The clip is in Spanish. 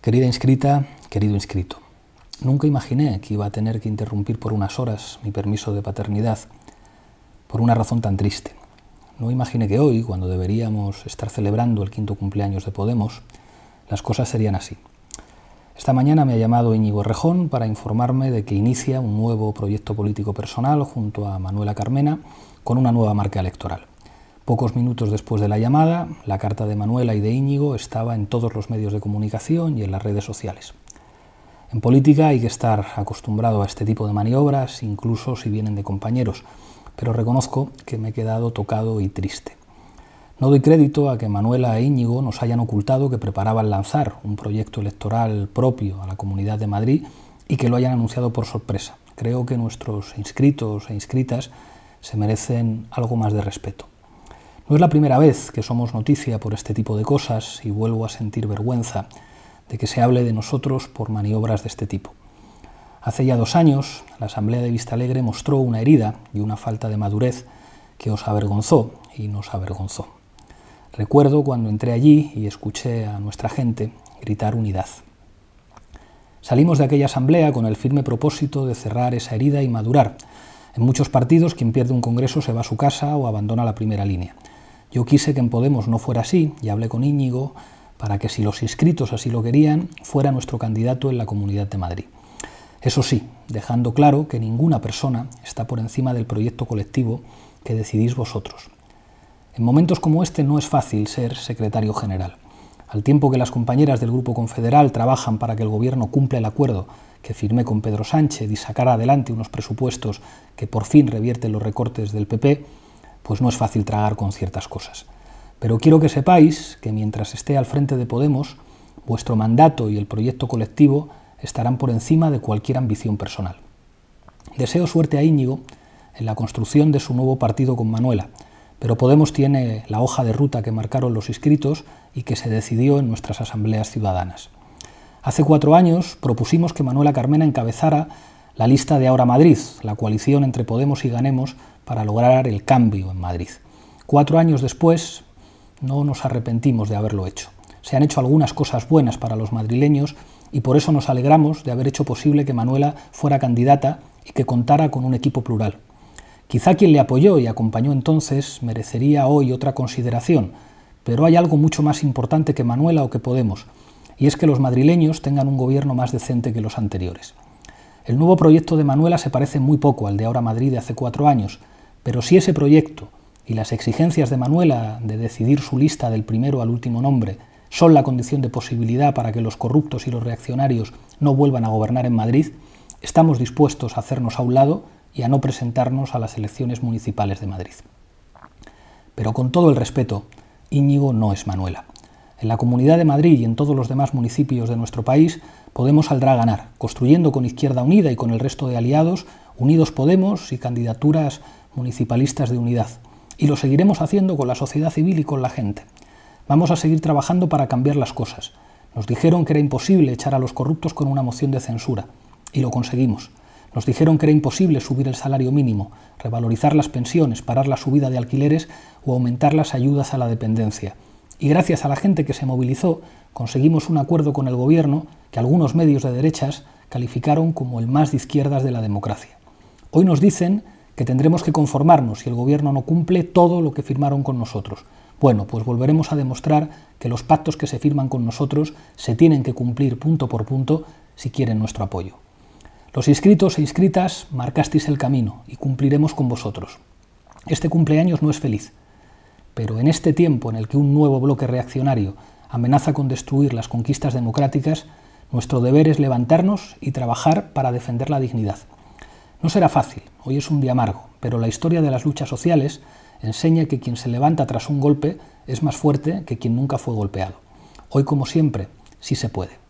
Querida inscrita, querido inscrito, nunca imaginé que iba a tener que interrumpir por unas horas mi permiso de paternidad por una razón tan triste. No imaginé que hoy, cuando deberíamos estar celebrando el quinto cumpleaños de Podemos, las cosas serían así. Esta mañana me ha llamado Íñigo Rejón para informarme de que inicia un nuevo proyecto político personal junto a Manuela Carmena con una nueva marca electoral. Pocos minutos después de la llamada, la carta de Manuela y de Íñigo estaba en todos los medios de comunicación y en las redes sociales. En política hay que estar acostumbrado a este tipo de maniobras, incluso si vienen de compañeros, pero reconozco que me he quedado tocado y triste. No doy crédito a que Manuela e Íñigo nos hayan ocultado que preparaban lanzar un proyecto electoral propio a la Comunidad de Madrid y que lo hayan anunciado por sorpresa. Creo que nuestros inscritos e inscritas se merecen algo más de respeto. No es la primera vez que somos noticia por este tipo de cosas y vuelvo a sentir vergüenza de que se hable de nosotros por maniobras de este tipo. Hace ya dos años, la Asamblea de Vista Alegre mostró una herida y una falta de madurez que os avergonzó y nos avergonzó. Recuerdo cuando entré allí y escuché a nuestra gente gritar unidad. Salimos de aquella asamblea con el firme propósito de cerrar esa herida y madurar. En muchos partidos quien pierde un congreso se va a su casa o abandona la primera línea. Yo quise que en Podemos no fuera así y hablé con Íñigo para que si los inscritos así lo querían, fuera nuestro candidato en la Comunidad de Madrid. Eso sí, dejando claro que ninguna persona está por encima del proyecto colectivo que decidís vosotros. En momentos como este no es fácil ser secretario general. Al tiempo que las compañeras del Grupo Confederal trabajan para que el Gobierno cumpla el acuerdo que firmé con Pedro Sánchez y sacar adelante unos presupuestos que por fin revierten los recortes del PP, pues no es fácil tragar con ciertas cosas. Pero quiero que sepáis que mientras esté al frente de Podemos, vuestro mandato y el proyecto colectivo estarán por encima de cualquier ambición personal. Deseo suerte a Íñigo en la construcción de su nuevo partido con Manuela, pero Podemos tiene la hoja de ruta que marcaron los inscritos y que se decidió en nuestras asambleas ciudadanas. Hace cuatro años propusimos que Manuela Carmena encabezara la lista de Ahora Madrid, la coalición entre Podemos y Ganemos para lograr el cambio en Madrid. Cuatro años después, no nos arrepentimos de haberlo hecho. Se han hecho algunas cosas buenas para los madrileños y por eso nos alegramos de haber hecho posible que Manuela fuera candidata y que contara con un equipo plural. Quizá quien le apoyó y acompañó entonces merecería hoy otra consideración, pero hay algo mucho más importante que Manuela o que Podemos, y es que los madrileños tengan un gobierno más decente que los anteriores. El nuevo proyecto de Manuela se parece muy poco al de Ahora Madrid de hace cuatro años, pero si ese proyecto y las exigencias de Manuela de decidir su lista del primero al último nombre son la condición de posibilidad para que los corruptos y los reaccionarios no vuelvan a gobernar en Madrid, estamos dispuestos a hacernos a un lado y a no presentarnos a las elecciones municipales de Madrid. Pero con todo el respeto, Íñigo no es Manuela. En la Comunidad de Madrid y en todos los demás municipios de nuestro país, Podemos saldrá a ganar, construyendo con Izquierda Unida y con el resto de aliados Unidos Podemos y candidaturas municipalistas de unidad. Y lo seguiremos haciendo con la sociedad civil y con la gente. Vamos a seguir trabajando para cambiar las cosas. Nos dijeron que era imposible echar a los corruptos con una moción de censura, y lo conseguimos. Nos dijeron que era imposible subir el salario mínimo, revalorizar las pensiones, parar la subida de alquileres o aumentar las ayudas a la dependencia y gracias a la gente que se movilizó conseguimos un acuerdo con el gobierno que algunos medios de derechas calificaron como el más de izquierdas de la democracia. Hoy nos dicen que tendremos que conformarnos si el gobierno no cumple todo lo que firmaron con nosotros. Bueno, pues volveremos a demostrar que los pactos que se firman con nosotros se tienen que cumplir punto por punto si quieren nuestro apoyo. Los inscritos e inscritas marcasteis el camino y cumpliremos con vosotros. Este cumpleaños no es feliz, pero en este tiempo en el que un nuevo bloque reaccionario amenaza con destruir las conquistas democráticas, nuestro deber es levantarnos y trabajar para defender la dignidad. No será fácil, hoy es un día amargo, pero la historia de las luchas sociales enseña que quien se levanta tras un golpe es más fuerte que quien nunca fue golpeado. Hoy como siempre, sí se puede.